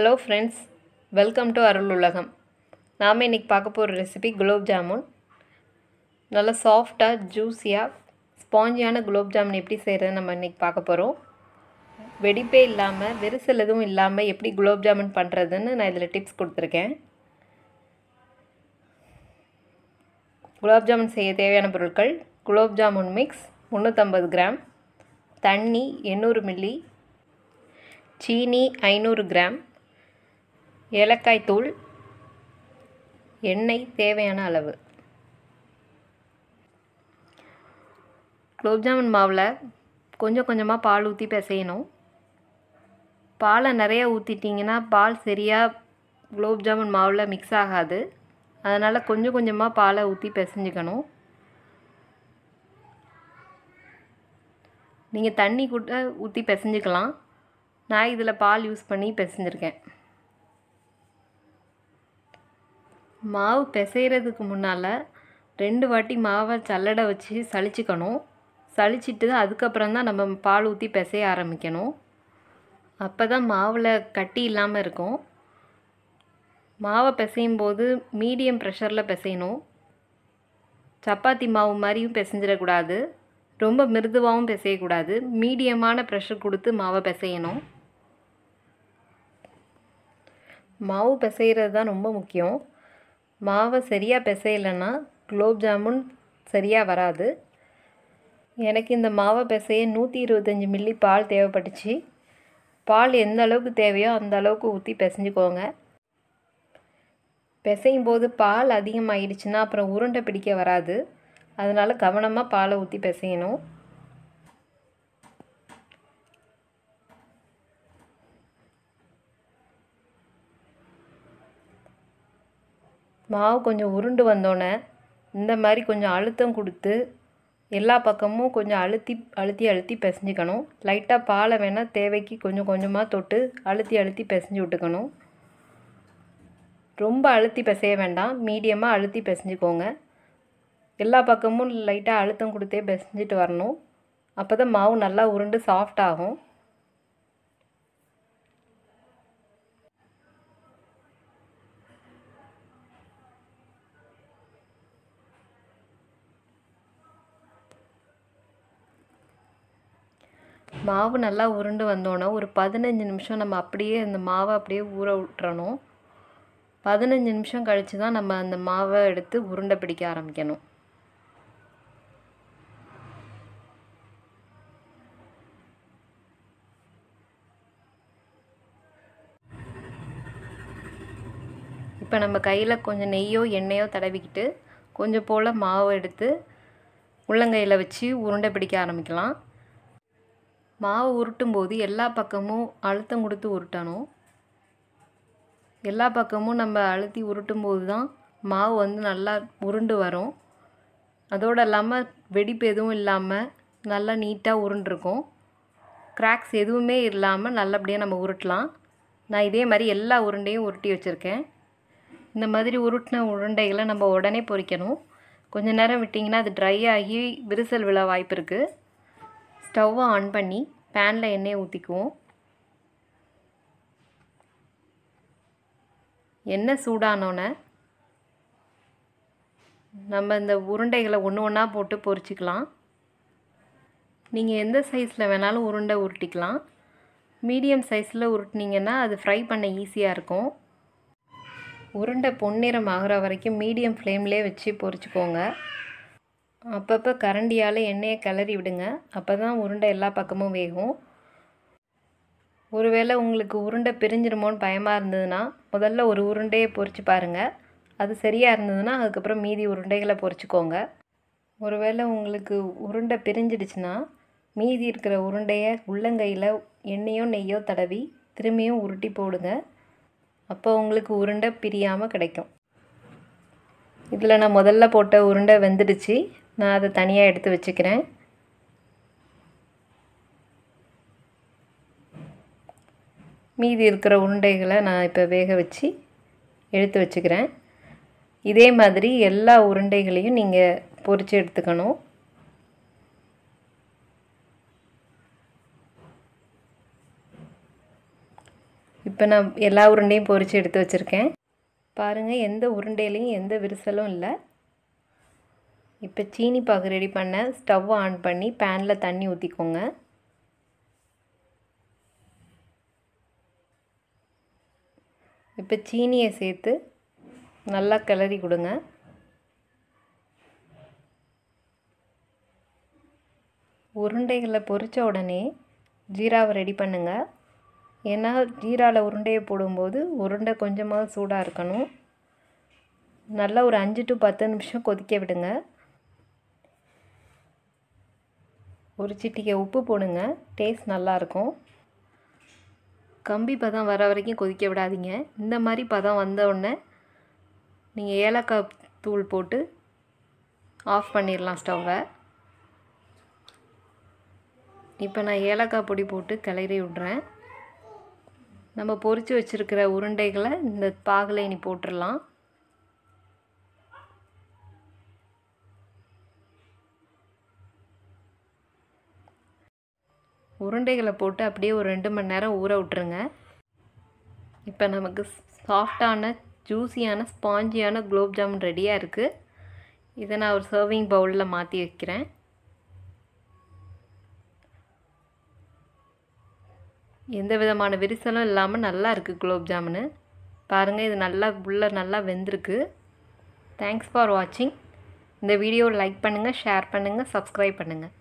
hello friends welcome to Arul Ulagam நாம் இன்றைக்கி பார்க்க போகிற ரெசிபி குலோப் ஜாமுன் நல்லா சாஃப்டாக ஜூஸியாக ஸ்பாஞ்சியான குலோப் ஜாமுன் எப்படி செய்கிறது நம்ம இன்றைக்கி பார்க்க போகிறோம் வெடிப்பே இல்லாமல் விரிசல் எதுவும் இல்லாமல் எப்படி குலோப் ஜாமுன் பண்ணுறதுன்னு நான் இதில் டிப்ஸ் கொடுத்துருக்கேன் குலோப் ஜாமுன் செய்ய தேவையான பொருட்கள் குலோப் ஜாமுன் மிக்ஸ் முந்நூற்றம்பது கிராம் தண்ணி எண்ணூறு மில்லி சீனி ஐநூறு கிராம் ஏலக்காய் தூள் எண்ணெய் தேவையான அளவு குலோப்ஜாமுன் மாவில் கொஞ்சம் கொஞ்சமாக பால் ஊற்றி பிசையணும் பாலை நிறையா ஊற்றிட்டிங்கன்னா பால் சரியாக குலோப்ஜாமுன் மாவில் மிக்ஸ் ஆகாது அதனால் கொஞ்சம் கொஞ்சமாக பாலை ஊற்றி பிசைஞ்சிக்கணும் நீங்கள் தண்ணி கூட ஊற்றி பிசைஞ்சிக்கலாம் நான் இதில் பால் யூஸ் பண்ணி பிசைஞ்சிருக்கேன் மாவு பிசைகிறதுக்கு முன்னால் ரெண்டு வாட்டி மாவை சல்லடை வச்சு சளிச்சிக்கணும் சளிச்சிட்டு அதுக்கப்புறம் தான் நம்ம பால் ஊற்றி பிசைய ஆரம்பிக்கணும் அப்போ தான் மாவில் கட்டி இல்லாமல் இருக்கும் மாவை பிசையும் போது மீடியம் ப்ரெஷரில் பிசையணும் சப்பாத்தி மாவு மாதிரியும் பிசைஞ்சிடக்கூடாது ரொம்ப மிருதுவாகவும் பிசையக்கூடாது மீடியமான ப்ரெஷர் கொடுத்து மாவை பிசையணும் மாவு பிசைகிறது தான் ரொம்ப முக்கியம் மாவை சரியாக பிசையலைன்னா குலோப் ஜாமுன் சரியாக வராது எனக்கு இந்த மாவை பிசைய நூற்றி இருபத்தஞ்சி மில்லி பால் தேவைப்பட்டுச்சு பால் எந்த அளவுக்கு தேவையோ அந்த அளவுக்கு ஊற்றி பிசைஞ்சுக்கோங்க பிசையும் போது பால் அதிகமாகிடுச்சுன்னா அப்புறம் உருண்டை பிடிக்க வராது அதனால் கவனமாக பாலை ஊற்றி பிசையணும் மாவு கொஞ்சம் உருண்டு வந்தோடனே இந்த மாதிரி கொஞ்சம் அழுத்தம் கொடுத்து எல்லா பக்கமும் கொஞ்சம் அழுத்தி அழுத்தி அழுத்தி பிசைஞ்சிக்கணும் லைட்டாக பாலை வேணால் தேவைக்கு கொஞ்சம் கொஞ்சமாக தொட்டு அழுத்தி அழுத்தி பிசைஞ்சு விட்டுக்கணும் ரொம்ப அழுத்தி பிசைய வேண்டாம் மீடியமாக அழுத்தி பிசைஞ்சிக்கோங்க எல்லா பக்கமும் லைட்டாக அழுத்தம் கொடுத்தே பிசைஞ்சிட்டு வரணும் அப்போ தான் மாவு நல்லா உருண்டு சாஃப்ட் ஆகும் மாவு நல்லா உருண்டு வந்தோன்னே ஒரு பதினஞ்சு நிமிஷம் நம்ம அப்படியே அந்த மாவை அப்படியே ஊற விட்டுறணும் பதினஞ்சு நிமிஷம் கழித்து தான் நம்ம அந்த மாவை எடுத்து உருண்டை பிடிக்க ஆரம்பிக்கணும் இப்போ நம்ம கையில் கொஞ்சம் நெய்யோ எண்ணெயோ தடவிக்கிட்டு கொஞ்சம் போல் மாவு எடுத்து உள்ளங்கையில் வச்சு உருண்டை பிடிக்க ஆரம்பிக்கலாம் மாவு உருட்டும் போது எல்லா பக்கமும் அழுத்தம் கொடுத்து உருட்டணும் எல்லா பக்கமும் நம்ம அழுத்தி உருட்டும் போது தான் மாவு வந்து நல்லா உருண்டு வரும் அதோடு இல்லாமல் வெடிப்பு எதுவும் இல்லாமல் நல்லா நீட்டாக உருண்டிருக்கும் கிராக்ஸ் எதுவுமே இல்லாமல் நல்லபடியாக நம்ம உருட்டலாம் நான் இதே மாதிரி எல்லா உருண்டையும் உருட்டி வச்சுருக்கேன் இந்த மாதிரி உருட்டின உருண்டைகளை நம்ம உடனே பொறிக்கணும் கொஞ்சம் நேரம் விட்டிங்கன்னா அது ட்ரை ஆகி விரிசல் விழ வாய்ப்பு இருக்குது ஸ்டவ்வை ஆன் பண்ணி பேனில் எண்ணெயை ஊற்றிக்குவோம் எண்ணெய் சூடானோன்னே நம்ம இந்த உருண்டைகளை ஒன்று ஒன்றா போட்டு பொரிச்சிக்கலாம் நீங்கள் எந்த சைஸில் வேணாலும் உருண்டை உருட்டிக்கலாம் மீடியம் சைஸில் உருட்டினீங்கன்னா அது ஃப்ரை பண்ண ஈஸியாக இருக்கும் உருண்டை பொன்னிறம் ஆகிற வரைக்கும் மீடியம் ஃப்ளேம்லேயே வச்சு பொறிச்சிக்கோங்க அப்பப்போ கரண்டியால் எண்ணெயை கிளறி விடுங்க அப்போ தான் உருண்டை எல்லா பக்கமும் வேகும் ஒருவேளை உங்களுக்கு உருண்டை பிரிஞ்சிருமோன்னு பயமாக இருந்ததுன்னா முதல்ல ஒரு உருண்டையை பொறிச்சு பாருங்கள் அது சரியாக இருந்ததுன்னா அதுக்கப்புறம் மீதி உருண்டைகளை பொறிச்சிக்கோங்க ஒருவேளை உங்களுக்கு உருண்டை பிரிஞ்சிடுச்சுன்னா மீதி இருக்கிற உருண்டையை உள்ளங்கையில் எண்ணெயோ நெய்யோ தடவி திரும்பியும் உருட்டி போடுங்க அப்போ உங்களுக்கு உருண்டை பிரியாமல் கிடைக்கும் இதில் நான் முதல்ல போட்ட உருண்டை வெந்துடுச்சு நான் அதை தனியாக எடுத்து வச்சுக்கிறேன் மீதி இருக்கிற உருண்டைகளை நான் இப்போ வேக வச்சு எடுத்து வச்சுக்கிறேன் இதே மாதிரி எல்லா உருண்டைகளையும் நீங்கள் பொறிச்சு எடுத்துக்கணும் இப்போ நான் எல்லா உருண்டையும் பொறிச்சு எடுத்து வச்சுருக்கேன் பாருங்கள் எந்த உருண்டையிலையும் எந்த விரிசலும் இல்லை இப்போ சீனி பாகு ரெடி பண்ண ஸ்டவ் ஆன் பண்ணி பேனில் தண்ணி ஊற்றிக்கோங்க இப்போ சீனியை சேர்த்து நல்லா கிளறி கொடுங்க உருண்டைகளை பொறித்த உடனே ஜீராவை ரெடி பண்ணுங்கள் ஏன்னா ஜீராவில் உருண்டையை போடும்போது உருண்டை கொஞ்சமாக சூடாக இருக்கணும் நல்லா ஒரு அஞ்சு டு பத்து நிமிஷம் கொதிக்க விடுங்க ஒரு சிட்டிகை உப்பு போடுங்க டேஸ்ட் நல்லாயிருக்கும் கம்பி பதம் வர வரைக்கும் கொதிக்க விடாதீங்க இந்த மாதிரி பதம் வந்தவுடனே நீங்கள் ஏலக்காய் தூள் போட்டு ஆஃப் பண்ணிடலாம் ஸ்டவ்வை இப்போ நான் ஏலக்காய் பொடி போட்டு கிளறி விட்றேன் நம்ம பொறிச்சு வச்சுருக்கிற உருண்டைகளை இந்த பாகலை இனி போட்டுடலாம் உருண்டைகளை போட்டு அப்படியே ஒரு ரெண்டு மணி நேரம் ஊற விட்ருங்க இப்போ நமக்கு சாஃப்டான ஜூஸியான ஸ்பாஞ்சியான குலோப் ஜாமுன் ரெடியாக இருக்குது இதை நான் ஒரு சர்விங் பவுலில் மாற்றி வைக்கிறேன் எந்த விதமான விரிசலும் இல்லாமல் நல்லா இருக்குது குலோப் ஜாமுனு பாருங்கள் இது நல்லா உள்ளே நல்லா வெந்திருக்கு தேங்க்ஸ் ஃபார் வாட்சிங் இந்த வீடியோவை லைக் பண்ணுங்கள் ஷேர் பண்ணுங்கள் சப்ஸ்கிரைப் பண்ணுங்கள்